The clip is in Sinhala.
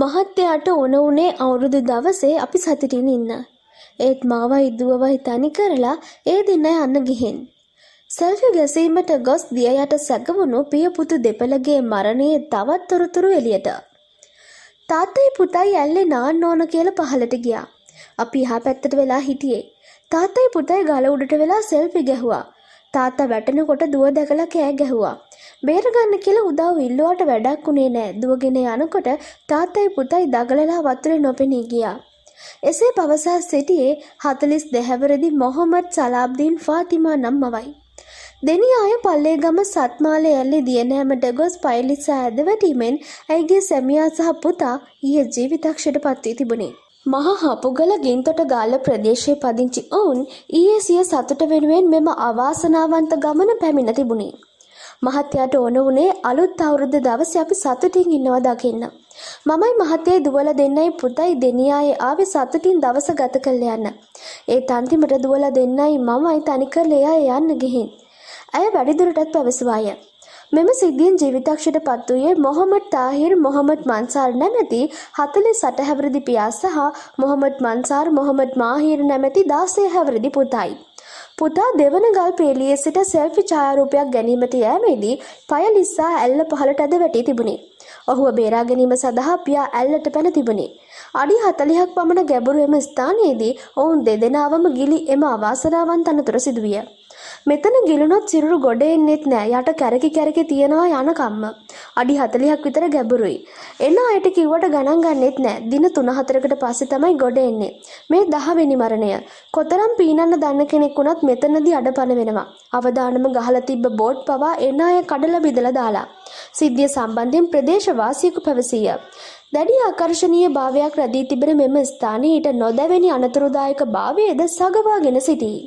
මහත්තයාට ඕන වුණේ අවුරුදු දවසේ අපි සතුටින් ඉන්න. ඒත් මාවයි දුවවයි තනි කරලා ඒ දෙන්න යන්න ගිහින්. සෙල්ෆි ගැසීමට ගොස් දිය යට සැගවුණු පියපුතු දෙපළගේ මරණයේ තවත් තොරතුරු එළියට. තාත්තයි පුතයි ඇල්ලේ නාන්න ඕන කියලා පහලට ගියා. අපි එහා පැත්තට වෙලා හිටියේ. තාත්තයි පුතයි ගල උඩට වෙලා සෙල්ෆි ගැහුවා. තාත්තා වැටෙනකොට දුව දැකලා කෑ ගැහුවා. බේරගන්න කියලා උදව් ඉල්ලුවාට වැඩක් උනේ නෑ. දුවගෙන යනකොට තාත්තයි පුතයි දඟලලා වතුරේ නොපෙනී ගියා. එසේ පවසා සිටියේ හතලිස් දෙහැවරදි මොහොමඩ් සලාබ්දීන් ෆාතිමා නම් මවයි. දෙනි අය පල්ලේගම සත්මාලය ඇල්ලේ දියනෑමට ගොස් පයිලිසා ඇදවැටීමෙන් ඇයිගේ සැමියා සහ පුතා ඊයේ ජීවිතක්ෂයට පත්වී තිබුණේ. මහා හපුගල ගින්තොට ගාල්ල ප්‍රදේශයේ පදිංචි ඔවුන් ඊයේ සිය සතුට වෙනුවෙන් මෙම අවාසනාවන්ත ගමන පැමිණ තිබුණි. මහත්තයාට ඕන වුණේ අලුත් අවුරුද්ද දවසේ අපි සතුටින් ඉන්නවා දකින්න. මමයි මහත්තයේ දුවලා දෙන්නයි පුතයි දෙනියායේ ආවේ සතුටින් දවස ගත කළ යන්න. ඒත් අන්තිමට දුවලා දෙන්නයි මමයි තනිකර ලෙයා යන්න ගිහින්. ඇය වැඩිදුරටත් පැවසුවාය. මෙම සිද්ධියෙන් ජීවිතක්ෂයට පත් වූයේ මොහොමඩ් තාහිර් මොහොමඩ් මන්සාර් නැමැති හතලිස් සට හැවරදි පියා සහ මොහොමඩ් මන්සාර් මොහොමඩ් මාහිර් නැමැති දාසය හැවරදි පුතයි. පුතා දෙවන ගල් පේලියේ සිට සෙල්ෆි ඡායාරූපයක් ගැනීමට යෑමේදී පය ලිස්සා ඇල්ල පහළට ඇද වැටී තිබුණි. ඔහුව බේරා ගැනීම සඳහා පියා ඇල්ලට පැන තිබුණි. අඩි 40ක් පමණ ගැඹුරු එම ස්ථානයේදී ඔවුන් දෙදෙනාවම ගිලි එම අවාසනාවන් තනතුර සිදුවිය. මෙතන ගිලුණොත් සිරුරු ගොඩ එන්නෙත් නෑ යට කැරකි කැරකි තියෙනවා යනකම්ම. අඩි 40ක් විතර ගැඹුරුයි. එන අයට කිව්වට ගණන් ගන්නෙත් නෑ. දින 3-4කට පස්සේ තමයි ගොඩ එන්නේ. මේ 10 වෙනි මරණය. කොතරම් පීනන්න දන්න කෙනෙක් වුණත් මෙතනදී අඩපණ වෙනවා. අවදානම ගහලා තිබ්බ බෝඩ් පවා එන අය කඩලා බිදලා දාලා. සිද්ධිය සම්බන්ධයෙන් ප්‍රදේශවාසීකු පැවසීය. දැඩි ආකර්ශනීය භාවයක් රැදී තිබෙන මෙම ස්ථානයේ ඊට නොදැවෙනි අනතුරුදායක භාවයේද සගවාගෙන සිටී.